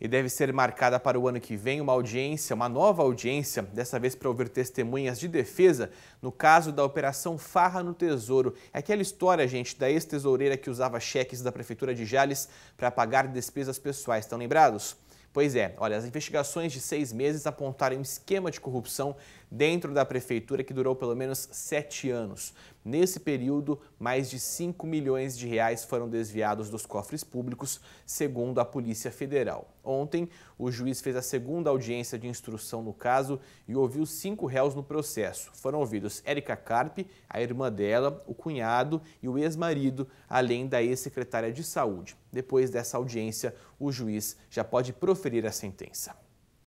E deve ser marcada para o ano que vem uma audiência, uma nova audiência, dessa vez para ouvir testemunhas de defesa no caso da Operação Farra no Tesouro. É aquela história, gente, da ex-tesoureira que usava cheques da Prefeitura de Jales para pagar despesas pessoais. Estão lembrados? Pois é, olha, as investigações de seis meses apontaram um esquema de corrupção dentro da prefeitura que durou pelo menos sete anos. Nesse período, mais de 5 milhões de reais foram desviados dos cofres públicos, segundo a Polícia Federal. Ontem, o juiz fez a segunda audiência de instrução no caso e ouviu cinco réus no processo. Foram ouvidos Érica Carpe, a irmã dela, o cunhado e o ex-marido, além da ex-secretária de Saúde. Depois dessa audiência, o juiz já pode proferir a sentença.